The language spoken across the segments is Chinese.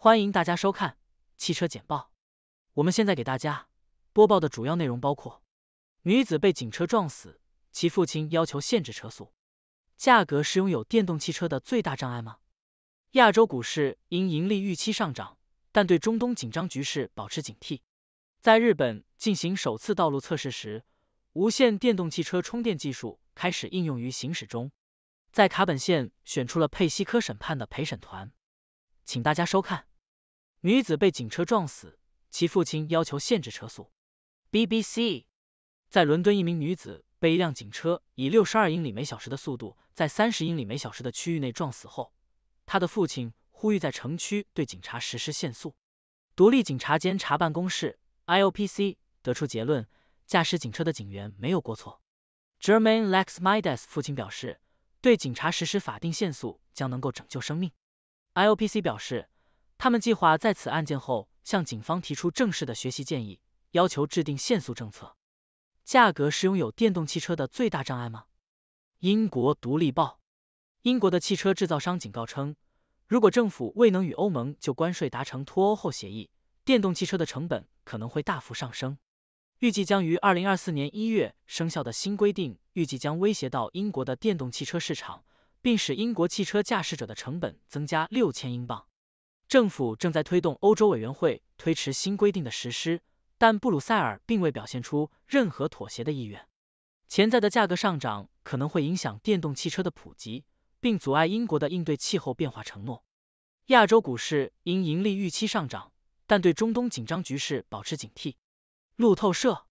欢迎大家收看汽车简报。我们现在给大家播报的主要内容包括：女子被警车撞死，其父亲要求限制车速；价格是拥有电动汽车的最大障碍吗？亚洲股市因盈利预期上涨，但对中东紧张局势保持警惕。在日本进行首次道路测试时，无线电动汽车充电技术开始应用于行驶中。在卡本县选出了佩西科审判的陪审团。请大家收看。女子被警车撞死，其父亲要求限制车速。BBC，在伦敦，一名女子被一辆警车以六十二英里每小时的速度，在三十英里每小时的区域内撞死后，她的父亲呼吁在城区对警察实施限速。独立警察监察办公室 （IOPC） 得出结论，驾驶警车的警员没有过错。German e Lex Midas 父亲表示，对警察实施法定限速将能够拯救生命。IOPC 表示。他们计划在此案件后向警方提出正式的学习建议，要求制定限速政策。价格是拥有电动汽车的最大障碍吗？英国独立报，英国的汽车制造商警告称，如果政府未能与欧盟就关税达成脱欧后协议，电动汽车的成本可能会大幅上升。预计将于二零二四年一月生效的新规定，预计将威胁到英国的电动汽车市场，并使英国汽车驾驶者的成本增加六千英镑。政府正在推动欧洲委员会推迟新规定的实施，但布鲁塞尔并未表现出任何妥协的意愿。潜在的价格上涨可能会影响电动汽车的普及，并阻碍英国的应对气候变化承诺。亚洲股市因盈利预期上涨，但对中东紧张局势保持警惕。路透社，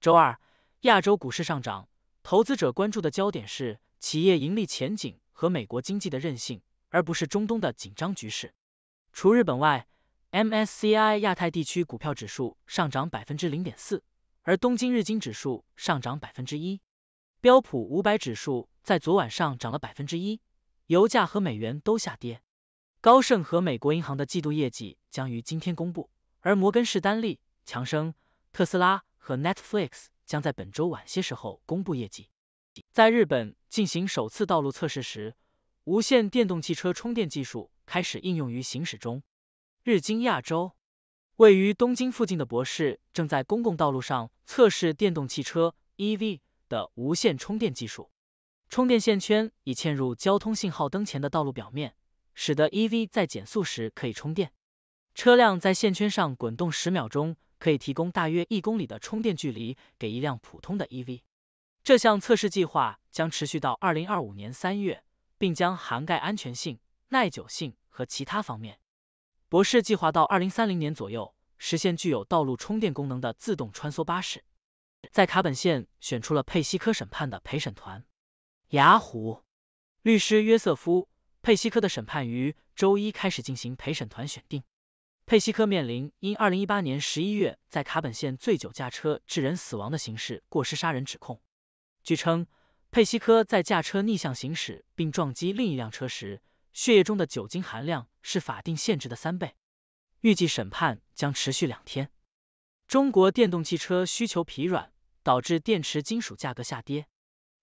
周二亚洲股市上涨，投资者关注的焦点是企业盈利前景和美国经济的韧性，而不是中东的紧张局势。除日本外，MSCI 亚太地区股票指数上涨百分之零点四，而东京日经指数上涨百分之一。标普五百指数在昨晚上涨了百分之一，油价和美元都下跌。高盛和美国银行的季度业绩将于今天公布，而摩根士丹利、强生、特斯拉和 Netflix 将在本周晚些时候公布业绩。在日本进行首次道路测试时，无线电动汽车充电技术。开始应用于行驶中。日经亚洲位于东京附近的博士正在公共道路上测试电动汽车 EV 的无线充电技术。充电线圈已嵌入交通信号灯前的道路表面，使得 EV 在减速时可以充电。车辆在线圈上滚动十秒钟，可以提供大约一公里的充电距离给一辆普通的 EV。这项测试计划将持续到二零二五年三月，并将涵盖安全性。耐久性和其他方面。博士计划到二零三零年左右实现具有道路充电功能的自动穿梭巴士。在卡本县选出了佩西科审判的陪审团。雅虎律师约瑟夫·佩西科的审判于周一开始进行陪审团选定。佩西科面临因二零一八年十一月在卡本县醉酒驾车致人死亡的刑事过失杀人指控。据称，佩西科在驾车逆向行驶并撞击另一辆车时。血液中的酒精含量是法定限制的三倍。预计审判将持续两天。中国电动汽车需求疲软，导致电池金属价格下跌。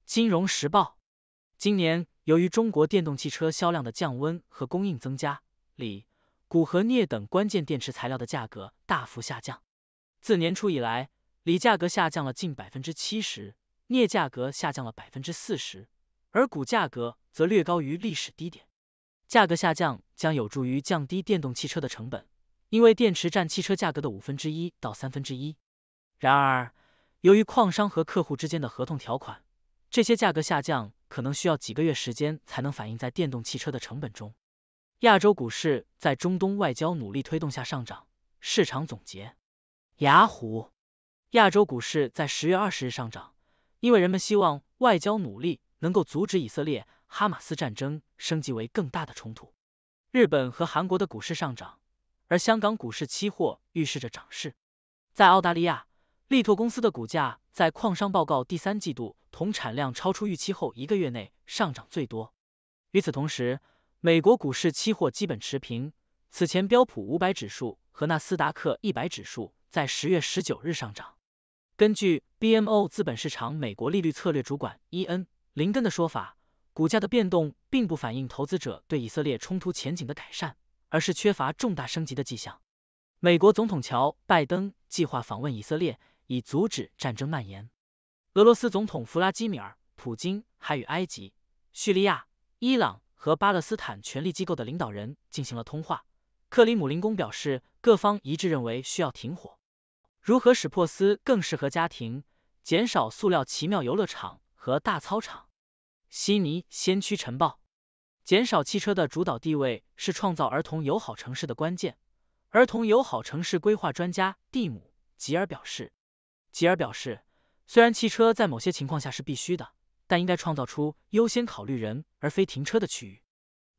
金融时报：今年由于中国电动汽车销量的降温和供应增加，锂、钴和镍等关键电池材料的价格大幅下降。自年初以来，锂价格下降了近百分之七十，镍价格下降了百分之四十，而钴价格则略高于历史低点。价格下降将有助于降低电动汽车的成本，因为电池占汽车价格的五分之一到三分之一。然而，由于矿商和客户之间的合同条款，这些价格下降可能需要几个月时间才能反映在电动汽车的成本中。亚洲股市在中东外交努力推动下上涨。市场总结：雅虎，亚洲股市在十月二十日上涨，因为人们希望外交努力能够阻止以色列。哈马斯战争升级为更大的冲突，日本和韩国的股市上涨，而香港股市期货预示着涨势。在澳大利亚，力拓公司的股价在矿商报告第三季度同产量超出预期后一个月内上涨最多。与此同时，美国股市期货基本持平。此前标普五百指数和纳斯达克一百指数在十月十九日上涨。根据 BMO 资本市场美国利率策略主管伊恩·林根的说法。股价的变动并不反映投资者对以色列冲突前景的改善，而是缺乏重大升级的迹象。美国总统乔·拜登计划访问以色列，以阻止战争蔓延。俄罗斯总统弗拉基米尔·普京还与埃及、叙利亚、伊朗和巴勒斯坦权力机构的领导人进行了通话。克里姆林宫表示，各方一致认为需要停火。如何使珀斯更适合家庭？减少塑料奇妙游乐场和大操场。悉尼先驱晨报，减少汽车的主导地位是创造儿童友好城市的关键。儿童友好城市规划专家蒂姆·吉尔表示，吉尔表示，虽然汽车在某些情况下是必须的，但应该创造出优先考虑人而非停车的区域。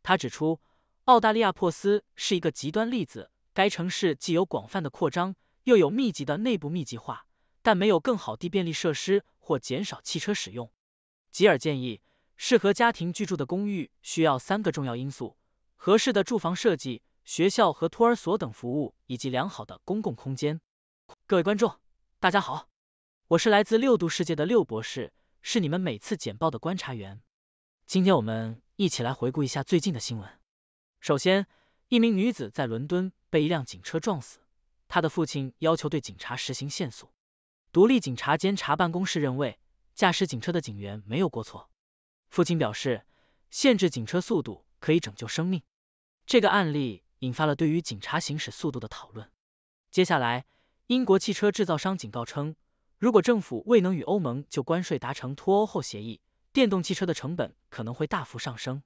他指出，澳大利亚珀斯是一个极端例子，该城市既有广泛的扩张，又有密集的内部密集化，但没有更好的便利设施或减少汽车使用。吉尔建议。适合家庭居住的公寓需要三个重要因素：合适的住房设计、学校和托儿所等服务，以及良好的公共空间。各位观众，大家好，我是来自六度世界的六博士，是你们每次简报的观察员。今天我们一起来回顾一下最近的新闻。首先，一名女子在伦敦被一辆警车撞死，她的父亲要求对警察实行限速。独立警察监察办公室认为，驾驶警车的警员没有过错。父亲表示，限制警车速度可以拯救生命。这个案例引发了对于警察行驶速度的讨论。接下来，英国汽车制造商警告称，如果政府未能与欧盟就关税达成脱欧后协议，电动汽车的成本可能会大幅上升，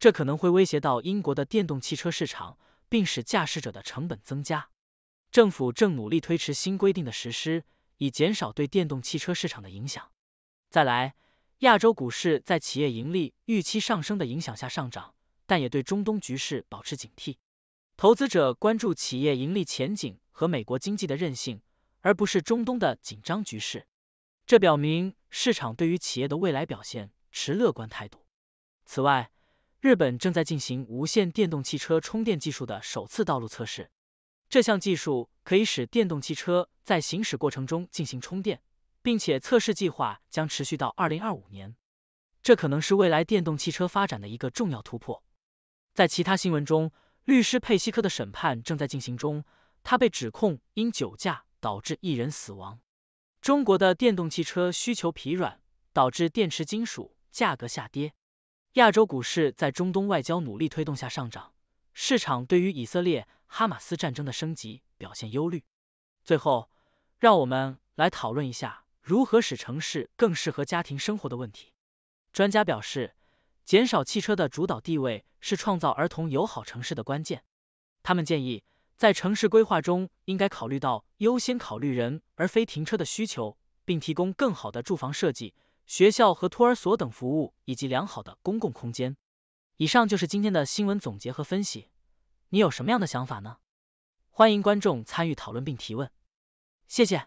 这可能会威胁到英国的电动汽车市场，并使驾驶者的成本增加。政府正努力推迟新规定的实施，以减少对电动汽车市场的影响。再来。亚洲股市在企业盈利预期上升的影响下上涨，但也对中东局势保持警惕。投资者关注企业盈利前景和美国经济的韧性，而不是中东的紧张局势。这表明市场对于企业的未来表现持乐观态度。此外，日本正在进行无线电动汽车充电技术的首次道路测试。这项技术可以使电动汽车在行驶过程中进行充电。并且测试计划将持续到二零二五年，这可能是未来电动汽车发展的一个重要突破。在其他新闻中，律师佩西科的审判正在进行中，他被指控因酒驾导致一人死亡。中国的电动汽车需求疲软，导致电池金属价格下跌。亚洲股市在中东外交努力推动下上涨，市场对于以色列哈马斯战争的升级表现忧虑。最后，让我们来讨论一下。如何使城市更适合家庭生活的问题？专家表示，减少汽车的主导地位是创造儿童友好城市的关键。他们建议，在城市规划中应该考虑到优先考虑人而非停车的需求，并提供更好的住房设计、学校和托儿所等服务以及良好的公共空间。以上就是今天的新闻总结和分析，你有什么样的想法呢？欢迎观众参与讨论并提问，谢谢。